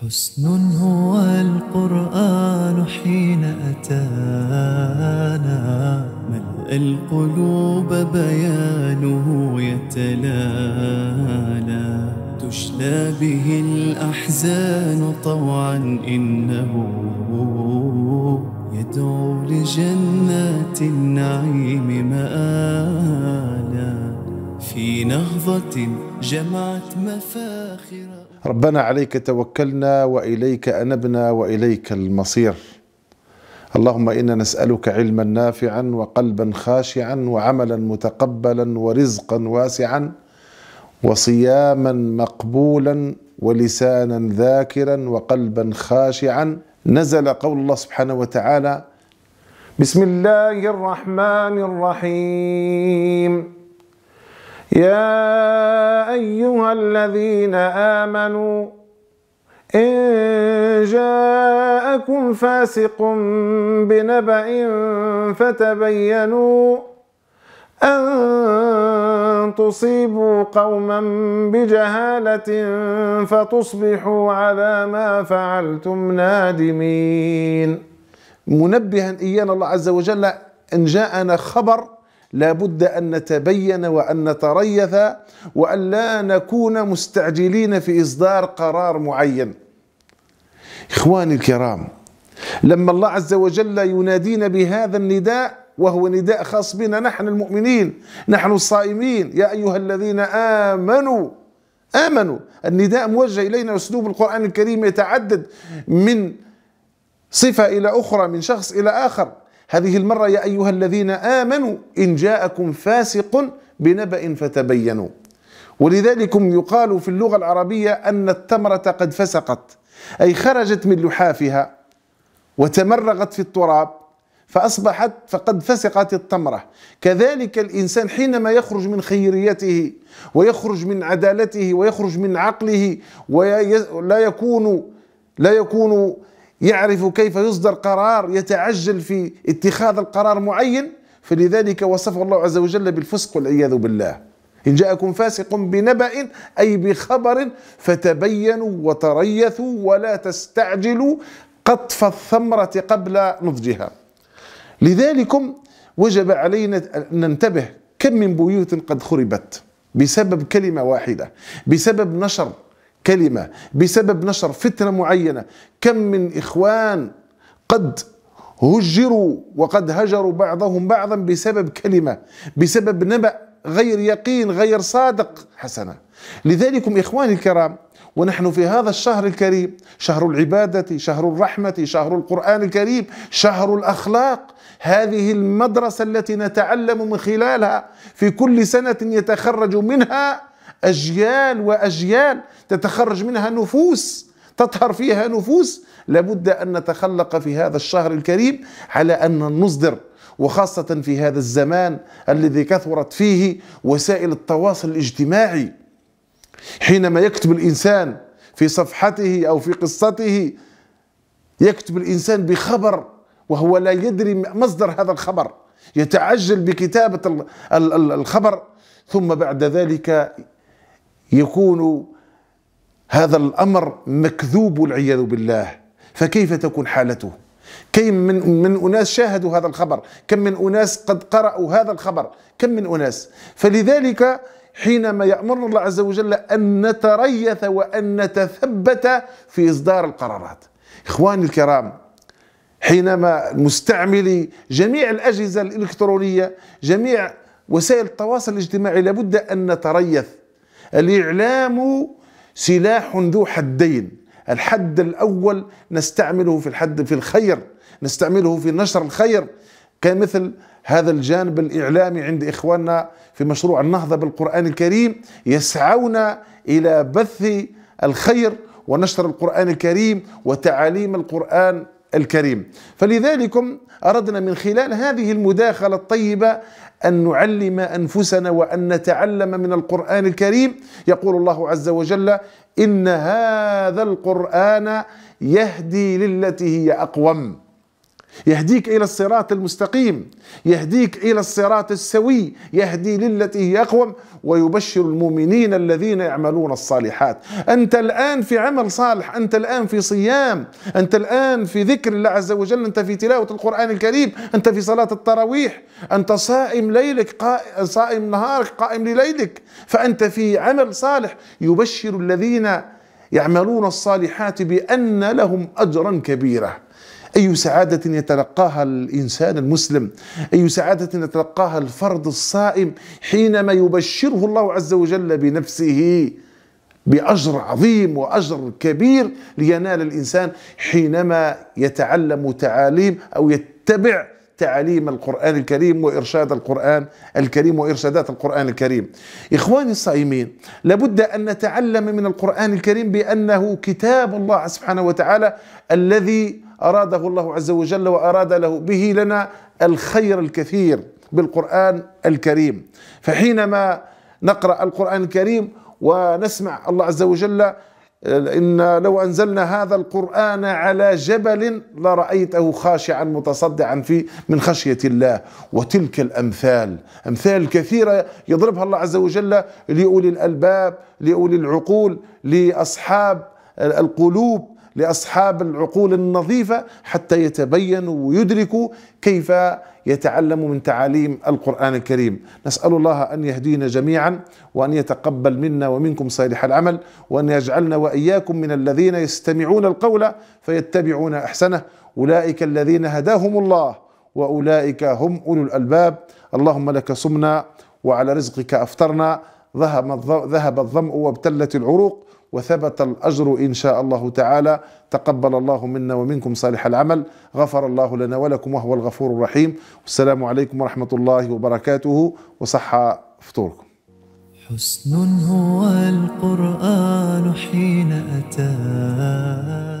حسن هو القرآن حين أتانا ملأ القلوب بيانه يتلالى تشلى به الأحزان طوعا إنه يدعو لجنات النعيم مآلا في نهضة جمعت مفاخر ربنا عليك توكلنا وإليك أنبنا وإليك المصير اللهم إنا نسألك علما نافعا وقلبا خاشعا وعملا متقبلا ورزقا واسعا وصياما مقبولا ولسانا ذاكرا وقلبا خاشعا نزل قول الله سبحانه وتعالى بسم الله الرحمن الرحيم يا أيها الذين آمنوا إن جاءكم فاسق بنبأ فتبينوا أن تصيبوا قوما بجهالة فتصبحوا على ما فعلتم نادمين منبها إيانا الله عز وجل إن جاءنا خبر لابد أن نتبين وأن نتريث وأن لا نكون مستعجلين في إصدار قرار معين إخواني الكرام لما الله عز وجل ينادينا بهذا النداء وهو نداء خاص بنا نحن المؤمنين نحن الصائمين يا أيها الذين آمنوا آمنوا النداء موجه إلينا أسلوب القرآن الكريم يتعدد من صفة إلى أخرى من شخص إلى آخر هذه المرة يا أيها الذين آمنوا إن جاءكم فاسق بنبأ فتبينوا ولذلك يقال في اللغة العربية أن التمرة قد فسقت أي خرجت من لحافها وتمرغت في التراب فأصبحت فقد فسقت التمرة كذلك الإنسان حينما يخرج من خيريته ويخرج من عدالته ويخرج من عقله ولا يكون لا يكون يعرف كيف يصدر قرار يتعجل في اتخاذ القرار معين فلذلك وصفه الله عز وجل بالفسق والعياذ بالله إن جاءكم فاسق بنبأ أي بخبر فتبينوا وتريثوا ولا تستعجلوا قطف الثمرة قبل نضجها لذلكم وجب علينا أن ننتبه كم من بيوت قد خربت بسبب كلمة واحدة بسبب نشر كلمة بسبب نشر فتنة معينة كم من إخوان قد هجروا وقد هجروا بعضهم بعضا بسبب كلمة بسبب نبأ غير يقين غير صادق حسنا لذلك إخواني الكرام ونحن في هذا الشهر الكريم شهر العبادة شهر الرحمة شهر القرآن الكريم شهر الأخلاق هذه المدرسة التي نتعلم من خلالها في كل سنة يتخرج منها أجيال وأجيال تتخرج منها نفوس تطهر فيها نفوس لابد أن نتخلق في هذا الشهر الكريم على أن نصدر وخاصة في هذا الزمان الذي كثرت فيه وسائل التواصل الاجتماعي حينما يكتب الإنسان في صفحته أو في قصته يكتب الإنسان بخبر وهو لا يدري مصدر هذا الخبر يتعجل بكتابة الخبر ثم بعد ذلك يكون هذا الأمر مكذوب والعياذ بالله فكيف تكون حالته كم من, من أناس شاهدوا هذا الخبر كم من أناس قد قرأوا هذا الخبر كم من أناس فلذلك حينما يأمرنا الله عز وجل أن نتريث وأن نتثبت في إصدار القرارات إخواني الكرام حينما مستعملي جميع الأجهزة الإلكترونية جميع وسائل التواصل الاجتماعي لابد أن نتريث الإعلام سلاح ذو حدين الحد الأول نستعمله في الحد في الخير نستعمله في نشر الخير كمثل هذا الجانب الإعلامي عند إخواننا في مشروع النهضة بالقرآن الكريم يسعون إلى بث الخير ونشر القرآن الكريم وتعاليم القرآن الكريم فلذلك أردنا من خلال هذه المداخلة الطيبة أن نعلم أنفسنا وأن نتعلم من القرآن الكريم يقول الله عز وجل إن هذا القرآن يهدي للتي هي أقوم يهديك إلى الصراط المستقيم يهديك إلى الصراط السوي يهدي للتي هي أقوم ويبشر المؤمنين الذين يعملون الصالحات أنت الآن في عمل صالح أنت الآن في صيام أنت الآن في ذكر الله عز وجل أنت في تلاوة القرآن الكريم أنت في صلاة التراويح أنت صائم ليلك صائم نهارك قائم لليلك فأنت في عمل صالح يبشر الذين يعملون الصالحات بأن لهم أجرا كبيرا أي سعادة يتلقاها الإنسان المسلم أي سعادة يتلقاها الفرد الصائم حينما يبشره الله عز وجل بنفسه باجر عظيم واجر كبير لينال الانسان حينما يتعلم تعاليم او يتبع تعاليم القران الكريم وارشاد القران الكريم وارشادات القران الكريم. اخواني الصائمين لابد ان نتعلم من القران الكريم بانه كتاب الله سبحانه وتعالى الذي أراده الله عز وجل وأراد له به لنا الخير الكثير بالقرآن الكريم فحينما نقرأ القرآن الكريم ونسمع الله عز وجل إن لو أنزلنا هذا القرآن على جبل لرأيته خاشعا متصدعا في من خشية الله وتلك الأمثال أمثال كثيرة يضربها الله عز وجل لأولي الألباب لأولي العقول لأصحاب القلوب لأصحاب العقول النظيفة حتى يتبينوا ويدركوا كيف يتعلموا من تعاليم القرآن الكريم نسأل الله أن يهدينا جميعا وأن يتقبل منا ومنكم صالح العمل وأن يجعلنا وإياكم من الذين يستمعون القول فيتبعون أحسنه أولئك الذين هداهم الله وأولئك هم أولو الألباب اللهم لك صمنا وعلى رزقك أفطرنا ذهب الظمأ وابتلت العروق وثبت الاجر ان شاء الله تعالى تقبل الله منا ومنكم صالح العمل غفر الله لنا ولكم وهو الغفور الرحيم والسلام عليكم ورحمه الله وبركاته وصح فطوركم حسن هو القران حين اتاه